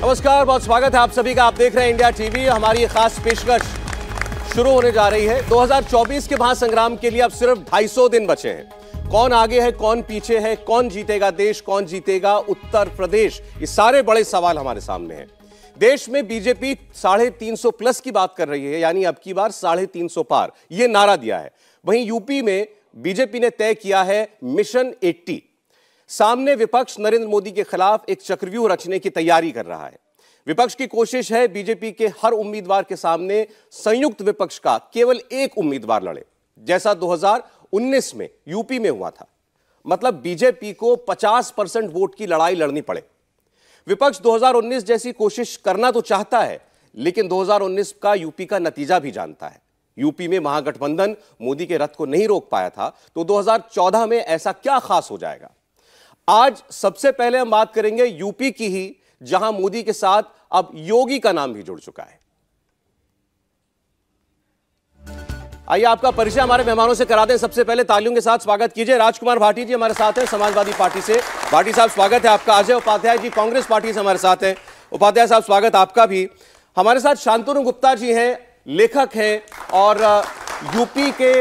नमस्कार बहुत स्वागत है आप सभी का आप देख रहे हैं इंडिया टीवी हमारी ये खास पेशकश शुरू होने जा रही है 2024 के महासंग्राम के लिए अब सिर्फ 250 दिन बचे हैं कौन आगे है कौन पीछे है कौन जीतेगा देश कौन जीतेगा उत्तर प्रदेश ये सारे बड़े सवाल हमारे सामने हैं देश में बीजेपी साढ़े तीन सौ प्लस की बात कर रही है यानी अब की बार साढ़े तीन सौ पार ये नारा दिया है वहीं यूपी में बीजेपी ने तय किया है मिशन 80 सामने विपक्ष नरेंद्र मोदी के खिलाफ एक चक्रव्यूह रचने की तैयारी कर रहा है विपक्ष की कोशिश है बीजेपी के हर उम्मीदवार के सामने संयुक्त विपक्ष का केवल एक उम्मीदवार लड़े जैसा 2019 में यूपी में हुआ था मतलब बीजेपी को 50 परसेंट वोट की लड़ाई लड़नी पड़े विपक्ष 2019 जैसी कोशिश करना तो चाहता है लेकिन 2019 का यूपी का नतीजा भी जानता है यूपी में महागठबंधन मोदी के रथ को नहीं रोक पाया था तो 2014 में ऐसा क्या खास हो जाएगा आज सबसे पहले हम बात करेंगे यूपी की ही जहां मोदी के साथ अब योगी का नाम भी जुड़ चुका है आइए आपका परिचय हमारे मेहमानों से करा दें सबसे पहले तालियों के साथ स्वागत कीजिए राजकुमार भाटी जी हमारे साथ हैं समाजवादी पार्टी से भाटी साहब स्वागत है आपका अजय उपाध्याय जी कांग्रेस पार्टी से हमारे साथ हैं उपाध्याय साहब स्वागत आपका भी हमारे साथ शांतनु गुप्ता जी हैं लेखक हैं और यूपी के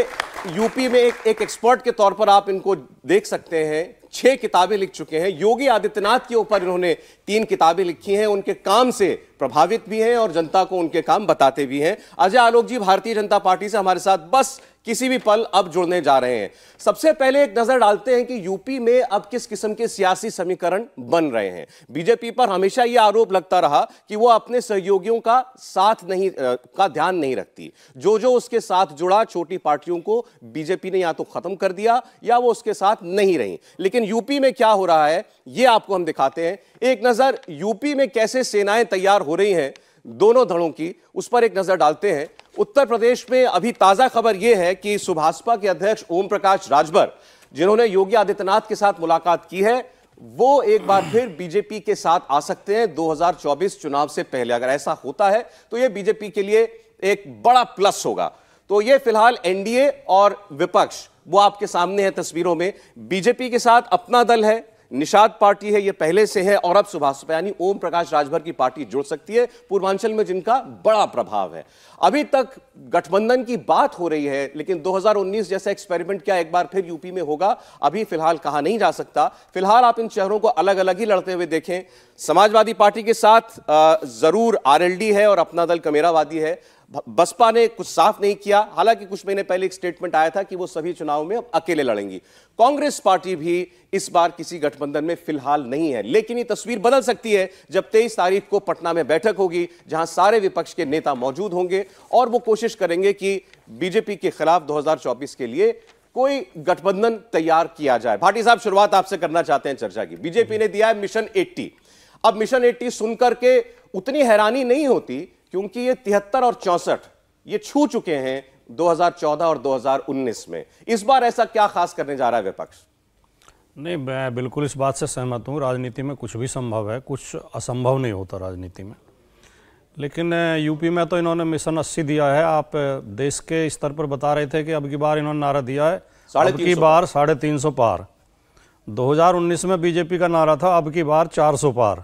यूपी में एक, एक एक्सपर्ट के तौर पर आप इनको देख सकते हैं छह किताबें लिख चुके हैं योगी आदित्यनाथ के ऊपर इन्होंने तीन किताबें लिखी हैं उनके काम से प्रभावित भी हैं और जनता को उनके काम बताते भी हैं अजय आलोक जी भारतीय जनता पार्टी से हमारे साथ बस किसी भी पल अब जुड़ने जा रहे हैं सबसे पहले एक नजर डालते हैं कि यूपी में अब किस किस्म के सियासी समीकरण बन रहे हैं बीजेपी पर हमेशा यह आरोप लगता रहा कि वो अपने सहयोगियों का साथ नहीं का ध्यान नहीं रखती जो जो उसके साथ जुड़ा छोटी पार्टियों को बीजेपी ने या तो खत्म कर दिया या वो उसके साथ नहीं रही लेकिन यूपी में क्या हो रहा है ये आपको हम दिखाते हैं एक नजर यूपी में कैसे सेनाएं तैयार हो रही हैं दोनों धड़ों की उस पर एक नजर डालते हैं उत्तर प्रदेश में अभी ताजा खबर यह है कि सुभाषपा के अध्यक्ष ओम प्रकाश राजभर जिन्होंने योगी आदित्यनाथ के साथ मुलाकात की है वो एक बार फिर बीजेपी के साथ आ सकते हैं 2024 चुनाव से पहले अगर ऐसा होता है तो ये बीजेपी के लिए एक बड़ा प्लस होगा तो ये फिलहाल एनडीए और विपक्ष वो आपके सामने है तस्वीरों में बीजेपी के साथ अपना दल है निषाद पार्टी है ये पहले से है और अब सुभाष यानी ओम प्रकाश राजभर की पार्टी जुड़ सकती है पूर्वांचल में जिनका बड़ा प्रभाव है अभी तक गठबंधन की बात हो रही है लेकिन 2019 जैसा एक्सपेरिमेंट क्या एक बार फिर यूपी में होगा अभी फिलहाल कहा नहीं जा सकता फिलहाल आप इन चेहरों को अलग अलग ही लड़ते हुए देखें समाजवादी पार्टी के साथ जरूर आर है और अपना दल कमेरावादी है बसपा ने कुछ साफ नहीं किया हालांकि कुछ महीने पहले एक स्टेटमेंट आया था कि वो सभी चुनाव में अब अकेले लड़ेंगी कांग्रेस पार्टी भी इस बार किसी गठबंधन में फिलहाल नहीं है लेकिन ये तस्वीर बदल सकती है जब 23 तारीख को पटना में बैठक होगी जहां सारे विपक्ष के नेता मौजूद होंगे और वो कोशिश करेंगे कि बीजेपी के खिलाफ दो के लिए कोई गठबंधन तैयार किया जाए भाटी साहब शुरुआत आपसे करना चाहते हैं चर्चा की बीजेपी ने दिया है मिशन एट्टी अब मिशन एट्टी सुनकर के उतनी हैरानी नहीं होती क्योंकि ये तिहत्तर और चौसठ ये छू चुके हैं 2014 और 2019 में इस बार ऐसा क्या खास करने जा रहा है विपक्ष नहीं मैं बिल्कुल इस बात से सहमत हूँ राजनीति में कुछ भी संभव है कुछ असंभव नहीं होता राजनीति में लेकिन यूपी में तो इन्होंने मिशन अस्सी दिया है आप देश के स्तर पर बता रहे थे कि अब की बार इन्होंने नारा दिया है अब की बार साढ़े तीन सौ पार 2019 में बीजेपी का नारा था अब की बार 400 पार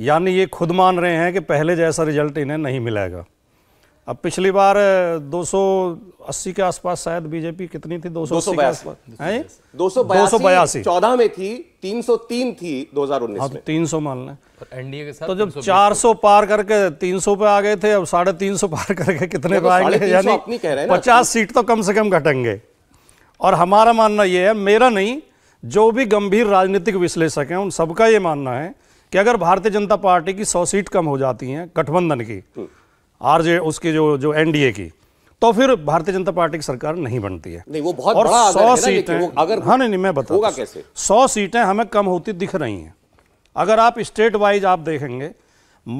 यानी ये खुद मान रहे हैं कि पहले जैसा रिजल्ट इन्हें नहीं मिलेगा अब पिछली बार 280 के आसपास शायद बीजेपी कितनी थी 280 के आसपास दो सौ बयासी चौदह में थी 303 थी 2019 हाँ, तो में तीन सौ मान लें एनडीए के साथ तो जब 400 पार करके 300 पे आ गए थे अब साढ़े तीन सौ पार करके कितने पे आएंगे यानी पचास सीट तो कम से कम घटेंगे और हमारा मानना यह है मेरा नहीं जो भी गंभीर राजनीतिक विश्लेषक है उन सबका ये मानना है कि अगर भारतीय जनता पार्टी की सौ सीट कम हो जाती हैं गठबंधन की आरजे उसकी जो जो एनडीए की तो फिर भारतीय जनता पार्टी की सरकार नहीं बनती है नहीं वो बहुत और बड़ा सौ सीटें अगर हाँ नहीं, नहीं मैं बता होगा कैसे सौ सीटें हमें कम होती दिख रही हैं अगर आप स्टेट वाइज आप देखेंगे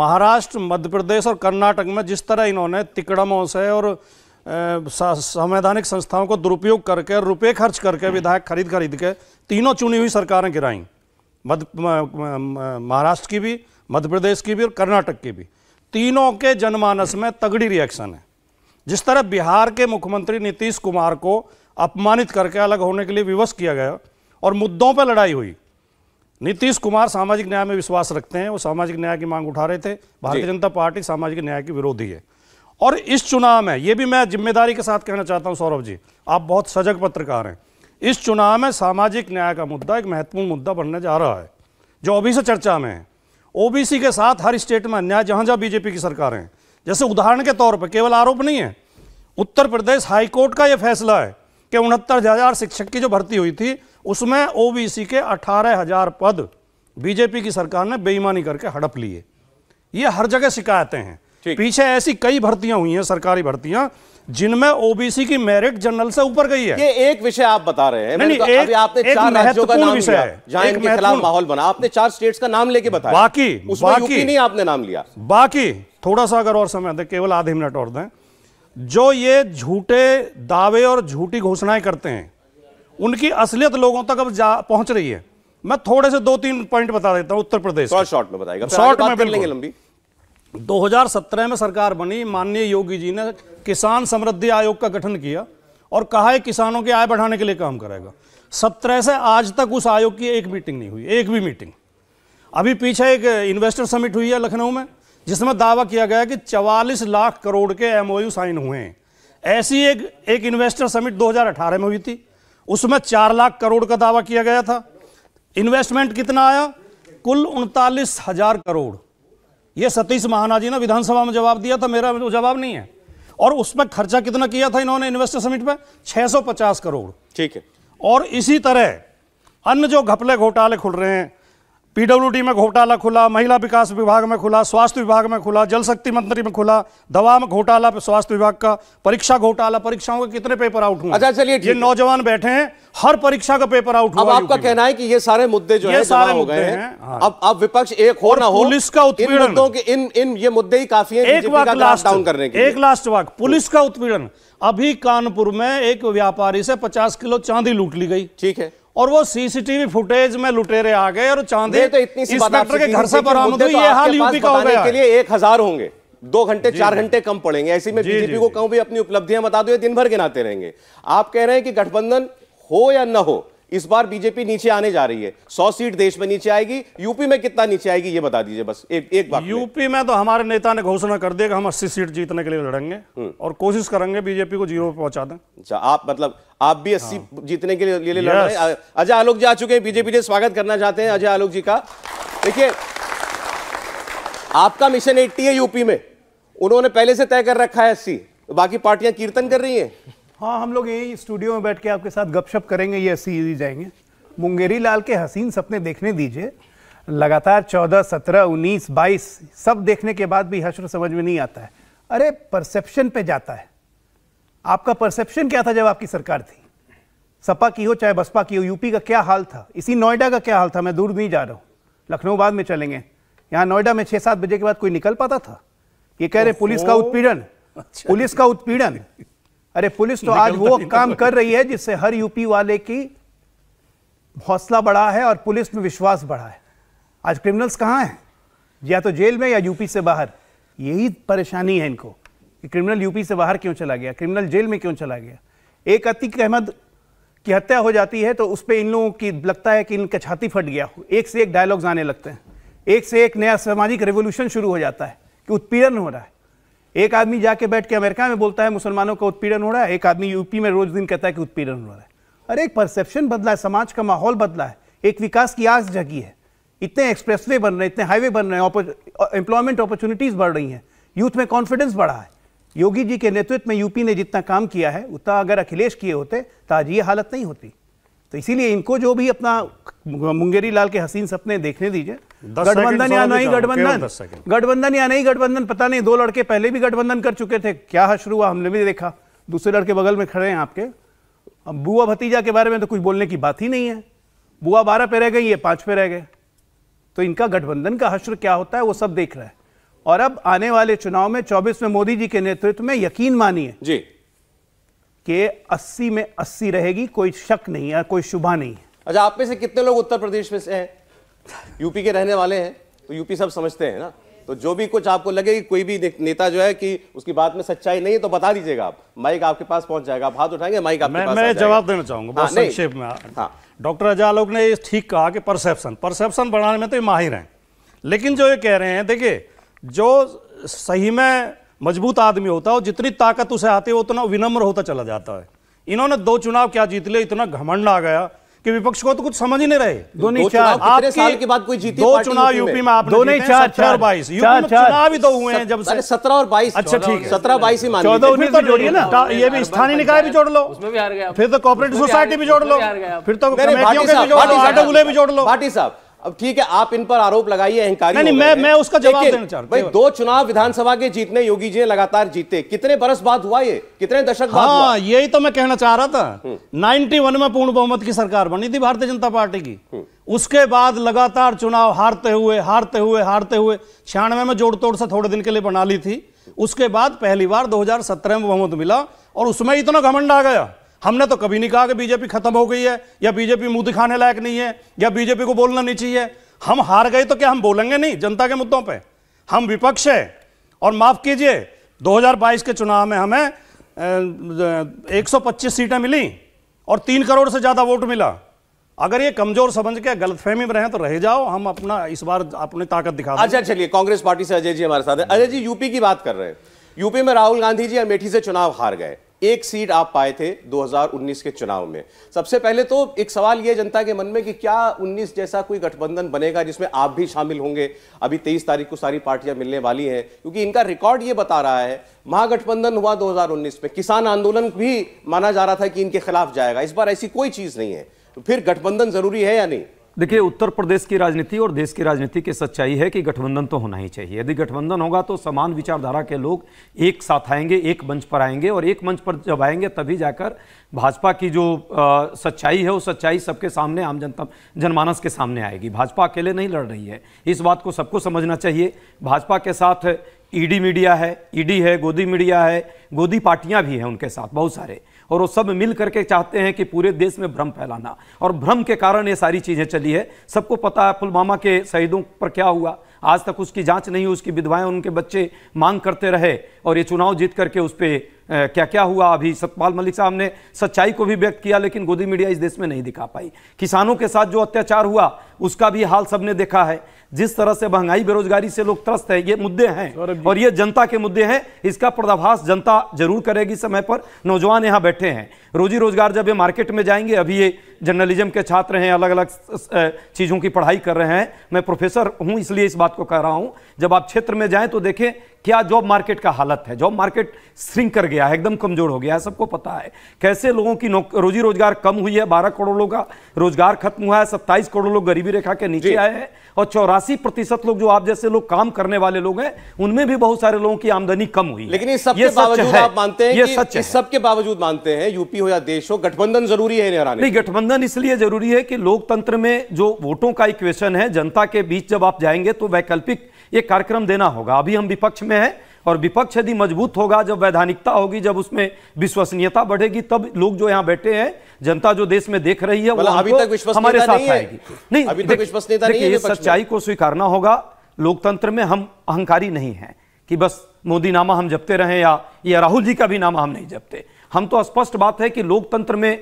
महाराष्ट्र मध्य प्रदेश और कर्नाटक में जिस तरह इन्होंने तिकड़मों से और संवैधानिक संस्थाओं को दुरुपयोग करके रुपए खर्च करके विधायक खरीद खरीद के तीनों चुनी हुई सरकारें गिराईं मध्य महाराष्ट्र की भी मध्य प्रदेश की भी और कर्नाटक की भी तीनों के जनमानस में तगड़ी रिएक्शन है जिस तरह बिहार के मुख्यमंत्री नीतीश कुमार को अपमानित करके अलग होने के लिए विवश किया गया और मुद्दों पर लड़ाई हुई नीतीश कुमार सामाजिक न्याय में विश्वास रखते हैं वो सामाजिक न्याय की मांग उठा रहे थे भारतीय जनता पार्टी सामाजिक न्याय की विरोधी है और इस चुनाव में ये भी मैं जिम्मेदारी के साथ कहना चाहता हूँ सौरभ जी आप बहुत सजग पत्रकार हैं इस चुनाव में सामाजिक न्याय का मुद्दा एक महत्वपूर्ण मुद्दा बनने जा रहा है जो अभी से चर्चा में है ओबीसी के साथ हर स्टेट में अन्याय जहां जहां बीजेपी की सरकारें है जैसे उदाहरण के तौर पर केवल आरोप नहीं है उत्तर प्रदेश हाईकोर्ट का यह फैसला है कि उनहत्तर हज़ार शिक्षक की जो भर्ती हुई थी उसमें ओबीसी के अठारह हज़ार पद बीजेपी की सरकार ने बेईमानी करके हड़प लिए ये हर जगह शिकायतें हैं पीछे ऐसी कई भर्तियां हुई हैं सरकारी भर्तियां जिनमें ओबीसी की मेरिट जनरल से ऊपर गई है ये एक विषय आप बता रहे हैं नहीं, नहीं, तो एक, आपने एक चार विषय है खिलाफ माहौल बना आपने चार स्टेट्स का नाम लेके बताया बाकी बाकी नहीं आपने नाम लिया बाकी थोड़ा सा अगर और समय दे केवल आधे मिनट और दें जो ये झूठे दावे और झूठी घोषणाएं करते हैं उनकी असलियत लोगों तक अब जा पहुंच रही है मैं थोड़े से दो तीन पॉइंट बता देता हूं उत्तर प्रदेश शॉर्ट में बताएगा शॉर्ट में लंबी 2017 में सरकार बनी माननीय योगी जी ने किसान समृद्धि आयोग का गठन किया और कहा है किसानों की आय बढ़ाने के लिए काम करेगा सत्रह से आज तक उस आयोग की एक मीटिंग नहीं हुई एक भी मीटिंग अभी पीछे एक इन्वेस्टर समिट हुई है लखनऊ में जिसमें दावा किया गया कि 44 लाख करोड़ के एमओयू साइन हुए हैं ऐसी एक एक इन्वेस्टर समिट 2018 में हुई थी उसमें 4 लाख करोड़ का दावा किया गया था इन्वेस्टमेंट कितना आया कुल उनतालीस हजार करोड़ ये सतीश महाना जी ने विधानसभा में जवाब दिया था मेरा जवाब नहीं है और उसमें खर्चा कितना किया था इन्होंने इन्वेस्टर समिट पे 650 करोड़ ठीक है और इसी तरह अन्य जो घपले घोटाले खुल रहे हैं पीडब्ल्यूडी में घोटाला खुला महिला विकास विभाग में खुला स्वास्थ्य विभाग में खुला जल शक्ति मंत्री में खुला दवा में घोटाला स्वास्थ्य विभाग का परीक्षा घोटाला परीक्षाओं के कितने पेपर आउट हुए अच्छा चलिए ये नौजवान बैठे हैं हर परीक्षा का पेपर आउट हुआ आपका कहना है कि ये सारे मुद्दे जो है सारे मुद्दे हैं हाँ। अब अब विपक्ष एक हो ना हो पुलिस का उत्पीड़न इन इन ये मुद्दे ही काफी है एक वाक लास्ट डाउन करने के एक लास्ट वाक पुलिस का उत्पीड़न अभी कानपुर में एक व्यापारी से पचास किलो चांदी लूट ली गई ठीक है और वो सीसीटीवी फुटेज में लुटेरे आ गए और चांदी तो इतनी इंस्पेक्टर के घर से बरामद हुई तो ये हाल यूपी का हो गया के लिए एक हजार होंगे दो घंटे चार घंटे कम पड़ेंगे ऐसे में बीजेपी को कहूं भी अपनी उपलब्धियां बता दो दिन भर गिनाते रहेंगे आप कह रहे हैं कि गठबंधन हो या न हो इस बार बीजेपी नीचे आने जा रही है सौ सीट देश में नीचे आएगी यूपी में कितना नीचे आएगी ये बता दीजिए बस एक एक बात यूपी में तो हमारे नेता ने घोषणा कर दिया कि हम अस्सी सीट जीतने के लिए लड़ेंगे हम्म। और कोशिश करेंगे बीजेपी को जीरो पे पहुंचा दें अच्छा आप मतलब आप भी अस्सी हाँ। जीतने के लिए, लिए लड़ रहे हैं अजय आलोक जी आ चुके हैं बीजेपी से स्वागत करना चाहते हैं अजय आलोक जी का देखिए आपका मिशन एट्टी है यूपी में उन्होंने पहले से तय कर रखा है अस्सी बाकी पार्टियां कीर्तन कर रही हैं हाँ हम लोग यही स्टूडियो में बैठ के आपके साथ गपशप करेंगे ये सीरीज जाएंगे मुंगेरी लाल के हसीन सपने देखने दीजिए लगातार चौदह सत्रह उन्नीस बाईस सब देखने के बाद भी हश्र समझ में नहीं आता है अरे परसेप्शन पे जाता है आपका परसेप्शन क्या था जब आपकी सरकार थी सपा की हो चाहे बसपा की हो यूपी का क्या हाल था इसी नोएडा का क्या हाल था मैं दूर नहीं जा रहा हूँ लखनऊ बाद में चलेंगे यहाँ नोएडा में छः सात बजे के बाद कोई निकल पाता था ये कह रहे पुलिस का उत्पीड़न अच्छा। पुलिस का उत्पीड़न अरे पुलिस तो आज वो काम कर रही है जिससे हर यूपी वाले की हौसला बढ़ा है और पुलिस में विश्वास बढ़ा है आज क्रिमिनल्स कहाँ हैं या तो जेल में या यूपी से बाहर यही परेशानी है इनको कि क्रिमिनल यूपी से बाहर क्यों चला गया क्रिमिनल जेल में क्यों चला गया एक अतिक अहमद की हत्या हो जाती है तो उस पर इन लोगों की लगता है कि इनका छाती फट गया हो एक से एक डायलॉग्स आने लगते हैं एक से एक नया सामाजिक रेवोल्यूशन शुरू हो जाता है कि उत्पीड़न हो रहा है एक आदमी जाके बैठ के अमेरिका में बोलता है मुसलमानों का उत्पीड़न हो रहा है एक आदमी यूपी में रोज दिन कहता है कि उत्पीड़न हो रहा है अरे एक परसेप्शन बदला है समाज का माहौल बदला है एक विकास की आस जगी है इतने एक्सप्रेस बन रहे हैं इतने हाईवे बन रहे हैं एम्प्लॉयमेंट अपॉर्चुनिटीज़ uh, बढ़ रही हैं यूथ में कॉन्फिडेंस बढ़ा है योगी जी के नेतृत्व में यूपी ने जितना काम किया है उतना अगर अखिलेश किए होते तो आज ये हालत नहीं होती तो इसीलिए इनको जो भी अपना मुंगेरी लाल के हसीन सपने देखने दीजिए गठबंधन या नहीं गठबंधन गठबंधन या नहीं गठबंधन पता नहीं दो लड़के पहले भी गठबंधन कर चुके थे क्या हश्र हुआ हमने भी देखा दूसरे लड़के बगल में खड़े हैं आपके अब बुआ भतीजा के बारे में तो कुछ बोलने की बात ही नहीं है बुआ बारह पे रह गई ये पांच पे रह गए तो इनका गठबंधन का हश्र क्या होता है वो सब देख रहा है और अब आने वाले चुनाव में चौबीस में मोदी जी के नेतृत्व में यकीन मानिए जी के 80 में 80 रहेगी कोई शक नहीं है कोई शुभा नहीं है अच्छा आप में से कितने लोग उत्तर प्रदेश में से हैं यूपी के रहने वाले हैं तो यूपी सब समझते हैं ना तो जो भी कुछ आपको लगे कि कोई भी नेता जो है कि उसकी बात में सच्चाई नहीं है तो बता दीजिएगा आप माइक आपके पास पहुंच जाएगा आप हाथ उठाएंगे माइक आपके मैं, पास मैं जवाब देना चाहूंगा हाँ, संक्षेप में हाँ डॉक्टर अजय आलोक ने ठीक कहा कि परसेप्शन परसेप्शन बढ़ाने में तो ये माहिर हैं लेकिन जो ये कह रहे हैं देखिए जो सही में मजबूत आदमी होता है हो, जितनी ताकत उसे आती है उतना विनम्र होता चला जाता है इन्होंने दो चुनाव क्या जीत लिया इतना घमंड आ गया कि विपक्ष को तो कुछ समझ ही नहीं रहे दो चार साल के बाद कोई जीती दो चुनाव यूपी में आप दोनों चार चार और बाईस चुनाव भी दो तो हुए हैं जब से सत्रह और बाईस अच्छा ठीक है सत्रह बाईस ही चौदह उन्नीस तो जोड़िए ना ये भी स्थानीय निकाय भी जोड़ लो उसमें भी गया फिर तो कॉपरेटिव तो सोसाइटी भी जोड़ लो फिर तो भी जोड़ लो पार्टी साहब अब ठीक है आप इन पर आरोप लगाइए अहंकारी नहीं मैं मैं उसका जवाब देना चाह भाई दो चुनाव विधानसभा के जीतने योगी जी ने लगातार जीते कितने बरस बाद हुआ ये कितने दशक हाँ, बाद हुआ हाँ, यही तो मैं कहना चाह रहा था 91 हम्म। में पूर्ण बहुमत की सरकार बनी थी भारतीय जनता पार्टी की हम्म। उसके बाद लगातार चुनाव हारते हुए हारते हुए हारते हुए छियानवे में जोड़ तोड़ से थोड़े दिन के लिए बना ली थी उसके बाद पहली बार दो में बहुमत मिला और उसमें इतना घमंड आ गया हमने तो कभी नहीं कहा कि बीजेपी खत्म हो गई है या बीजेपी मुंह दिखाने लायक नहीं है या बीजेपी को बोलना नहीं चाहिए हम हार गए तो क्या हम बोलेंगे नहीं जनता के मुद्दों पर हम विपक्ष है और माफ कीजिए दो के चुनाव में हमें एक सीटें मिली और तीन करोड़ से ज़्यादा वोट मिला अगर ये कमजोर समझ के गलतफहमी में रहे तो रह जाओ हम अपना इस बार अपनी ताकत दिखा अच्छा चलिए कांग्रेस पार्टी से अजय जी हमारे साथ है अजय जी यूपी की बात कर रहे हैं यूपी में राहुल गांधी जी अमेठी से चुनाव हार गए एक सीट आप पाए थे 2019 के चुनाव में सबसे पहले तो एक सवाल यह जनता के मन में कि क्या 19 जैसा कोई गठबंधन बनेगा जिसमें आप भी शामिल होंगे अभी 23 तारीख को सारी पार्टियां मिलने वाली हैं क्योंकि इनका रिकॉर्ड ये बता रहा है महागठबंधन हुआ 2019 में किसान आंदोलन भी माना जा रहा था कि इनके खिलाफ जाएगा इस बार ऐसी कोई चीज नहीं है तो फिर गठबंधन जरूरी है या नहीं देखिए उत्तर प्रदेश की राजनीति और देश की राजनीति की सच्चाई है कि गठबंधन तो होना ही चाहिए यदि गठबंधन होगा तो समान विचारधारा के लोग एक साथ आएंगे एक मंच पर आएंगे और एक मंच पर जब आएंगे तभी जाकर भाजपा की जो आ, सच्चाई है वो सच्चाई सबके सामने आम जनता जनमानस के सामने आएगी भाजपा अकेले नहीं लड़ रही है इस बात को सबको समझना चाहिए भाजपा के साथ ईडी मीडिया है ईडी है गोदी मीडिया है गोदी पार्टियां भी हैं उनके साथ बहुत सारे और वो सब मिल करके चाहते हैं कि पूरे देश में भ्रम फैलाना और भ्रम के कारण ये सारी चीज़ें चली है सबको पता है पुलवामा के शहीदों पर क्या हुआ आज तक उसकी जांच नहीं हुई उसकी विधवाएं उनके बच्चे मांग करते रहे और ये चुनाव जीत करके उस पर क्या क्या हुआ अभी सतपाल मलिक साहब ने सच्चाई को भी व्यक्त किया लेकिन गोदी मीडिया इस देश में नहीं दिखा पाई किसानों के साथ जो अत्याचार हुआ उसका भी हाल सबने देखा है जिस तरह से महंगाई बेरोजगारी से लोग त्रस्त है ये मुद्दे हैं और ये जनता के मुद्दे हैं इसका पर्दाभास जनता जरूर करेगी समय पर नौजवान यहाँ बैठे हैं रोजी रोजगार जब ये मार्केट में जाएंगे अभी ये जर्नलिज्म के छात्र हैं अलग अलग चीज़ों की पढ़ाई कर रहे हैं मैं प्रोफेसर हूं इसलिए इस बात को कह रहा हूं जब आप क्षेत्र में जाएं तो देखें क्या जॉब मार्केट का हालत है जॉब मार्केट श्रिंक कर गया है एकदम कमजोर हो गया है सबको पता है कैसे लोगों की रोजी रोजगार कम हुई है बारह करोड़ लोगों का रोजगार खत्म हुआ है सत्ताईस करोड़ लोग गरीबी रेखा के नीचे आए हैं और चौरासी प्रतिशत लोग जो आप जैसे लोग काम करने वाले लोग हैं उनमें भी बहुत सारे लोगों की आमदनी कम हुई लेकिन सबके बावजूद मानते हैं बावजूद मानते हैं यूपी हो या देश हो गठबंधन जरूरी है नहीं गठबंधन इसलिए जरूरी है कि लोकतंत्र में जो वोटों का इक्वेशन है जनता के बीच जब आप जाएंगे तो वैकल्पिक एक कार्यक्रम देना होगा अभी हम विपक्ष में में है और विपक्ष यदि मजबूत होगा जब वैधानिकता होगी जब उसमें विश्वसनीयता बढ़ेगी तब लोग जो यहाँ बैठे हैं जनता जो देश में देख रही है वो मतलब अभी तक हमारे साथ नहीं आएगी नहीं अभी तक विश्वसनीयता नहीं है सच्चाई को स्वीकारना होगा लोकतंत्र में हम अहंकारी नहीं है कि बस मोदी नामा हम जपते रहे या या राहुल जी का भी नामा हम नहीं जपते हम तो स्पष्ट बात है कि लोकतंत्र में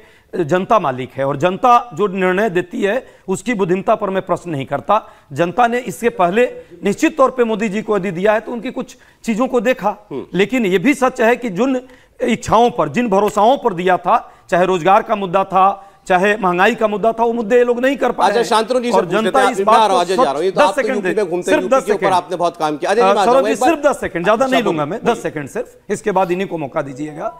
जनता मालिक है और जनता जो निर्णय देती है उसकी बुद्धिमता पर मैं प्रश्न नहीं करता जनता ने इसके पहले निश्चित तौर पे मोदी जी को यदि दिया है तो उनकी कुछ चीज़ों को देखा हम्म। लेकिन यह भी सच है कि जिन इच्छाओं पर जिन भरोसाओं पर दिया था चाहे रोजगार का मुद्दा था चाहे महंगाई का मुद्दा था वो मुद्दे ये लोग नहीं कर पाए अच्छा, शांतनु जी और जनता इस बात तो दस तो सेकंड सिर्फ दस सेकंड आपने बहुत काम किया हाँ, सिर्फ दस सेकंड ज्यादा अच्छा, नहीं लूंगा मैं दस सेकंड सिर्फ इसके बाद इन्हीं को मौका दीजिएगा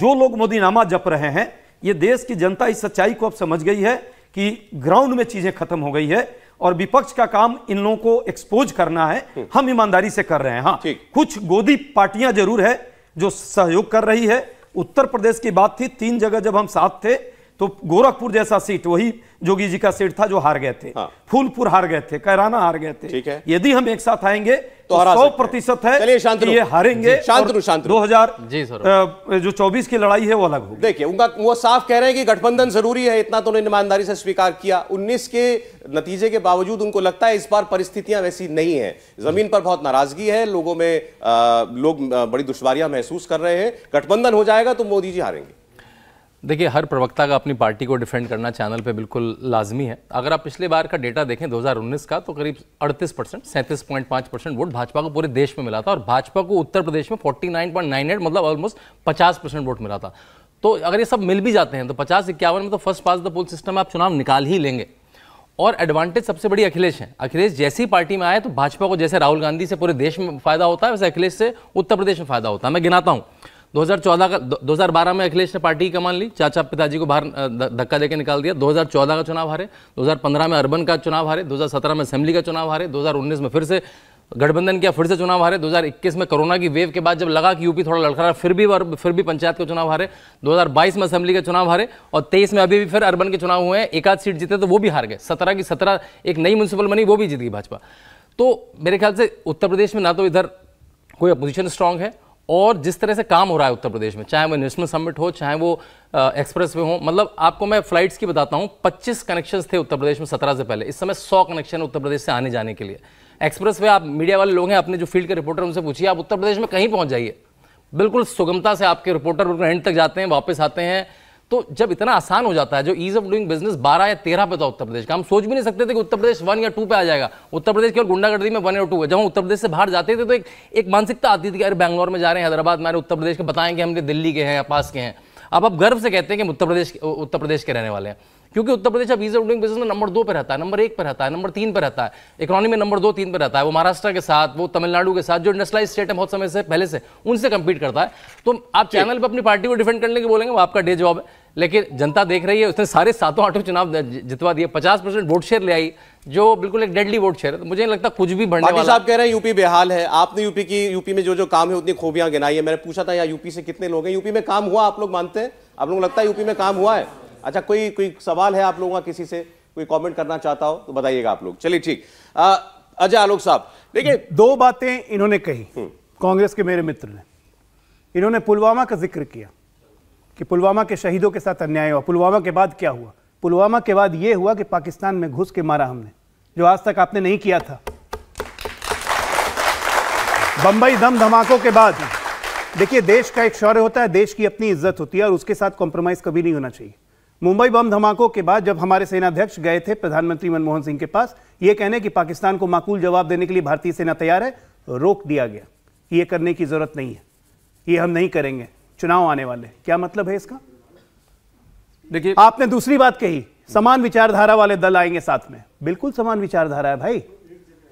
जो लोग मोदीनामा जप रहे हैं ये देश की जनता इस सच्चाई को अब समझ गई है कि ग्राउंड में चीजें खत्म हो गई है और विपक्ष का काम इन लोगों को एक्सपोज करना है हम्म। हम ईमानदारी से कर रहे हैं हाँ कुछ गोदी पार्टियां जरूर है जो सहयोग कर रही है उत्तर प्रदेश की बात थी तीन जगह जब हम साथ थे तो गोरखपुर जैसा सीट वही जोगी जी का सीट था जो हार गए थे हाँ। फूलपुर हार गए थे कैराना हार गए थे यदि हम एक साथ आएंगे तो, तो सौ प्रतिशत है ये हारेंगे शांत दो हजार जी सर जो चौबीस की लड़ाई है वो अलग होगी देखिए उनका वो साफ कह रहे हैं कि गठबंधन जरूरी है इतना तो उन्होंने ईमानदारी से स्वीकार किया उन्नीस के नतीजे के बावजूद उनको लगता है इस बार परिस्थितियां वैसी नहीं है जमीन पर बहुत नाराजगी है लोगों में लोग बड़ी दुश्वारियां महसूस कर रहे हैं गठबंधन हो जाएगा तो मोदी जी हारेंगे देखिए हर प्रवक्ता का अपनी पार्टी को डिफेंड करना चैनल पे बिल्कुल लाजमी है अगर आप पिछले बार का डेटा देखें 2019 का तो करीब 38 परसेंट सैंतीस पॉइंट पांच परसेंट वोट भाजपा को पूरे देश में मिला था और भाजपा को उत्तर प्रदेश में 49.98 मतलब ऑलमोस्ट 50 परसेंट वोट मिला था तो अगर ये सब मिल भी जाते हैं तो पचास इक्यावन में तो first past the poll system आप चुनाव निकाल ही लेंगे और एडवांटेज सबसे बड़ी अखिलेश है अखिलेश जैसी पार्टी में आए तो भाजपा को जैसे राहुल गांधी से पूरे देश में फायदा होता है वैसे अखिलेश से उत्तर प्रदेश में फायदा होता है मैं गिनाता हूँ 2014 का 2012 में अखिलेश ने पार्टी की कमान ली चाचा पिताजी को बाहर धक्का देकर निकाल दिया 2014 का चुनाव हारे 2015 में अर्बन का चुनाव हारे 2017 में असेंबली का चुनाव हारे 2019 में फिर से गठबंधन किया फिर से चुनाव हारे 2021 में कोरोना की वेव के बाद जब लगा कि यूपी थोड़ा लड़खड़ा फिर भी फिर भी पंचायत का चुनाव हारे 2022 में असेंबली का चुनाव हारे और 23 में अभी भी फिर अर्बन के चुनाव हुए हैं एक आध सीट जीते तो वो भी हार गए सत्रह की सत्रह एक नई म्यूनसिपल बनी वो भी जीत गई भाजपा तो मेरे ख्याल से उत्तर प्रदेश में ना तो इधर कोई अपोजिशन स्ट्रांग है और जिस तरह से काम हो रहा है उत्तर प्रदेश में चाहे वो नेशनल समिट हो चाहे वो एक्सप्रेस वे हो मतलब आपको मैं फ्लाइट्स की बताता हूँ 25 कनेक्शंस थे उत्तर प्रदेश में 17 से पहले इस समय 100 कनेक्शन उत्तर प्रदेश से आने जाने के लिए एक्सप्रेस वे आप मीडिया वाले लोग हैं अपने जो फील्ड के रिपोर्टर उनसे पूछिए आप उत्तर प्रदेश में कहीं पहुँच जाइए बिल्कुल सुगमता से आपके रिपोर्टर बिल्कुल एंड तक जाते हैं वापस आते हैं तो जब इतना आसान हो जाता है जो ईज ऑफ डूइंग बिजनेस 12 या 13 पे था उत्तर प्रदेश का हम सोच भी नहीं सकते थे कि उत्तर प्रदेश वन या टू पे आ जाएगा उत्तर प्रदेश और गुंडागर्दी में वन या टू है जब हम उत्तर प्रदेश से बाहर जाते थे तो एक एक मानसिकता आती थी कि अरे बैंगलोर में जा रहे हैं हैदराबाद में उत्तर प्रदेश के बताएं कि हमने दिल्ली के हैं या पास के हैं अब आप गर्व से कहते हैं कि हम उत्तर प्रदेश उत्तर प्रदेश के रहने वाले हैं क्योंकि उत्तर प्रदेश अब ईज ऑफ डूइंग बिजनेस में नंबर दो पर रहता है नंबर एक पर रहता है नंबर तीन पर रहता है इकोनॉमी में नंबर दो तीन पर रहता है वो महाराष्ट्र के साथ वो तमिलनाडु के साथ जो इंडस्ट्रियलाइज स्टेट है बहुत समय से पहले से उनसे कंपीट करता है तो आप चैनल पर अपनी पार्टी को डिफेंड करने के बोलेंगे वो आपका डे जॉब है लेकिन जनता देख रही है उसने सारे सातों आठों चुनाव जितवा दिए पचास परसेंट वोट शेयर ले आई जो बिल्कुल एक डेडली वोट शेयर है तो मुझे नहीं लगता कुछ भी बढ़ने वाला साहब कह रहे हैं यूपी बेहाल है आपने यूपी की यूपी में जो जो काम है उतनी खूबियां गिनाई है मैंने पूछा था यहाँ यूपी से कितने लोग हैं यूपी में काम हुआ आप लोग मानते हैं आप लोग लगता है यूपी में काम हुआ है अच्छा कोई कोई सवाल है आप लोगों का किसी से कोई कॉमेंट करना चाहता हो तो बताइएगा आप लोग चलिए ठीक अजय आलोक साहब देखिए दो बातें इन्होंने कही हम्म। कांग्रेस के मेरे मित्र ने इन्होंने पुलवामा का जिक्र किया कि पुलवामा के शहीदों के साथ अन्याय हुआ पुलवामा के बाद क्या हुआ पुलवामा के बाद यह हुआ कि पाकिस्तान में घुस के मारा हमने जो आज तक आपने नहीं किया था बंबई दम धमाकों के बाद देखिए देश का एक शौर्य होता है देश की अपनी इज्जत होती है और उसके साथ कॉम्प्रोमाइज़ कभी नहीं होना चाहिए मुंबई बम धमाकों के बाद जब हमारे सेनाध्यक्ष गए थे प्रधानमंत्री मनमोहन सिंह के पास ये कहने कि पाकिस्तान को माकूल जवाब देने के लिए भारतीय सेना तैयार है रोक दिया गया ये करने की ज़रूरत नहीं है ये हम नहीं करेंगे चुनाव आने वाले क्या मतलब है इसका देखिए आपने दूसरी बात कही समान विचारधारा वाले दल आएंगे साथ में बिल्कुल समान विचारधारा है भाई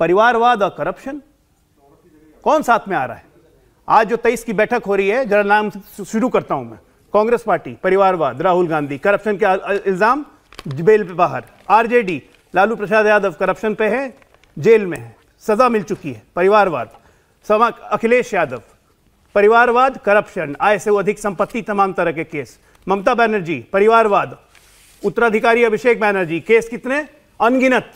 परिवारवाद और करप्शन कौन साथ में आ रहा है आज जो तेईस की बैठक हो रही है जरा नाम शुरू करता हूं मैं कांग्रेस पार्टी परिवारवाद राहुल गांधी करप्शन के इल्जाम जेल पे बाहर आरजेडी लालू प्रसाद यादव करप्शन पे है जेल में है सजा मिल चुकी है परिवारवाद समा अखिलेश यादव परिवारवाद करप्शन आय से अधिक संपत्ति तमाम तरह के केस ममता बनर्जी परिवारवाद उत्तराधिकारी अभिषेक बैनर्जी केस कितने अनगिनत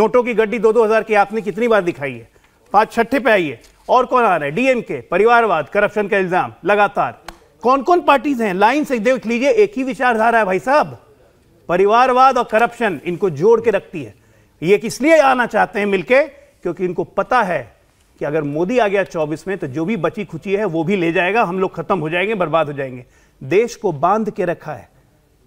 नोटों की गड्डी दो दो हजार की आपने कितनी बार दिखाई है पांच छठे पे आइए और कौन आ रहा है के परिवारवाद करप्शन का इल्जाम लगातार कौन कौन पार्टीज हैं लाइन से देख लीजिए एक ही विचारधारा है भाई साहब परिवारवाद और करप्शन इनको जोड़ के रखती है ये किस लिए आना चाहते हैं मिलके क्योंकि इनको पता है कि अगर मोदी आ गया चौबीस में तो जो भी बची खुची है वो भी ले जाएगा हम लोग खत्म हो जाएंगे बर्बाद हो जाएंगे देश को बांध के रखा है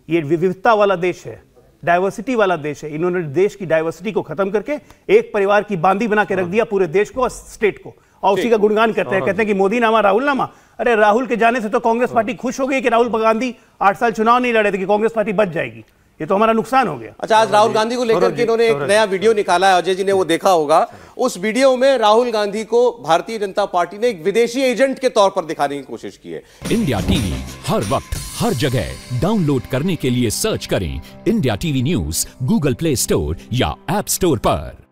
ये विविधता वाला देश है डायवर्सिटी वाला देश है इन्होंने देश की डायवर्सिटी को खत्म करके एक परिवार की बांधी बना के रख दिया हाँ। पूरे देश को और स्टेट को और उसी का गुणगान करते हैं हाँ। कहते हैं कि मोदी नामा राहुल नामा अरे राहुल के जाने से तो कांग्रेस हाँ। पार्टी खुश हो गई कि राहुल गांधी आठ साल चुनाव नहीं लड़े थे कि कांग्रेस पार्टी बच जाएगी ये तो हमारा नुकसान हो गया अच्छा आज राहुल गांधी को लेकर के इन्होंने एक नया वीडियो निकाला है अजय जी ने वो देखा होगा अच्छा। उस वीडियो में राहुल गांधी को भारतीय जनता पार्टी ने एक विदेशी एजेंट के तौर पर दिखाने की कोशिश की है इंडिया टीवी हर वक्त हर जगह डाउनलोड करने के लिए सर्च करें India TV news Google Play Store या एप स्टोर पर